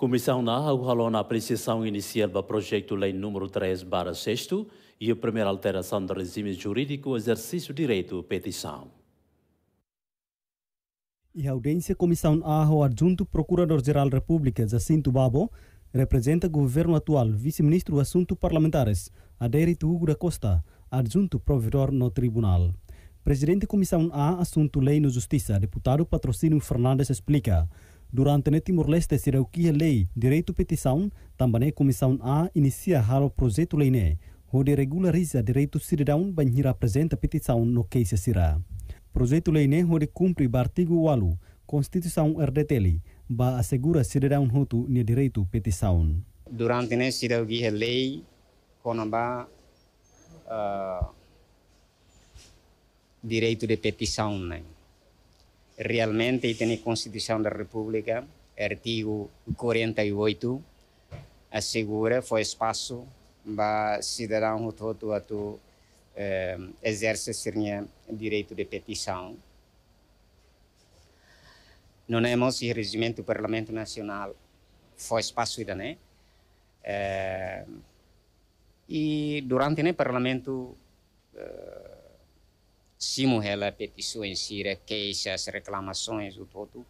Comissão na Aguhalona apreciação inicial do projeto lei número 3 barra 6 e a primeira alteração do regime jurídico exercício direito petição. E a audiência Comissão A ao Adjunto Procurador-Geral da República, Jacinto Babo, representa o governo atual, vice-ministro Assunto Parlamentares, Adérito Hugo da Costa, adjunto provedor no tribunal. Presidente da Comissão A Assunto Lei no Justiça, deputado Patrocínio Fernandes explica Durante Timor-Leste será o que lei direito petição, também comissão A inicia o projeto lei né, onde regulariza direito cidadão banhira apresenta petição no case será. Projeto lei né, onde cumpre o artigo 8, Constituição RDTL, ba assegura cidadão hoto ne direito petição. Durante né será o que lei, quando ba uh, direito de petição né. realmente tem a Constituição da República, artigo 48, assegura foi espaço para cidadão todo a tu eh, exerce direito de petição. Não é o regimento do Parlamento Nacional, foi espaço ainda né? Eh, e durante o né, Parlamento eh, simula petições, tira queixas, reclamações, o todo.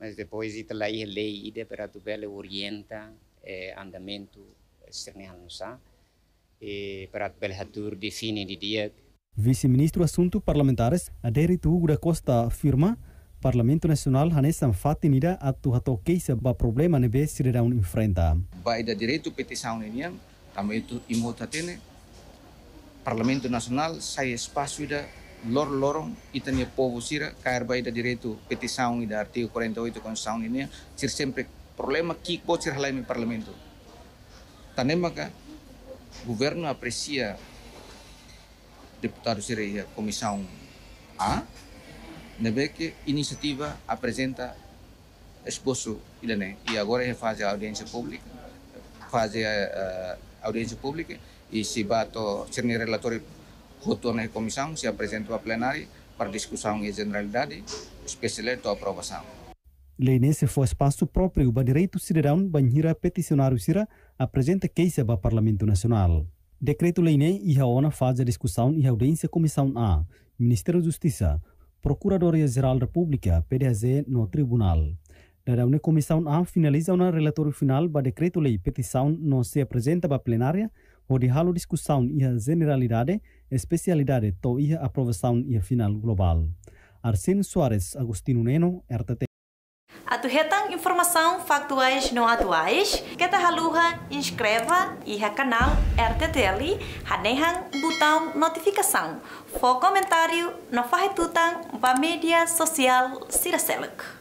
Mas depois ela é lei e para tu bela orienta eh, andamento externo, é, sabe? E para tu bela tur define de dia. Vice-ministro Assunto Parlamentares, Aderitu Ura Costa afirma Parlamento Nacional hanesan fatinida atu hato keisa ba problema nebe siredaun enfrenta. Ba ida direito petição neniam, também tu imotatene. Parlamento Nacional sai espaço ida lor-lorong itania povo sira cair da direito petição e artigo 48 constituição ini sir sempre problema que pode ser halai no parlamento tanema maka governo aprecia deputado sira e comissão A nebe que iniciativa apresenta esboço ilane e agora é fase a audiência pública fase a, eh, audiência pública e se bato ser relatório votou na comissão, se apresentou a plenária para discussão em generalidade, especialmente a aprovação. Lei nesse foi espaço próprio para direito cidadão banhira peticionário sira apresenta queixa para o Parlamento Nacional. Decreto lei e a faz a discussão e audiência Comissão A, Ministério da Justiça, Procuradoria-Geral da República, PDAZ, no Tribunal. Na Comissão A finaliza o relatório final para decreto lei petição não se apresenta para a plenária onde halu discussão ia generalidade, especialidade to ia aprovação ia final global. Arsene Soares, Agostino Neno, RTT. A Atuhetang informação factuais não atuais, que ta haluha inscreva e canal RTTL, hanehang botão notificação. fo comentário, no farretutang para mídia social Siraseluk.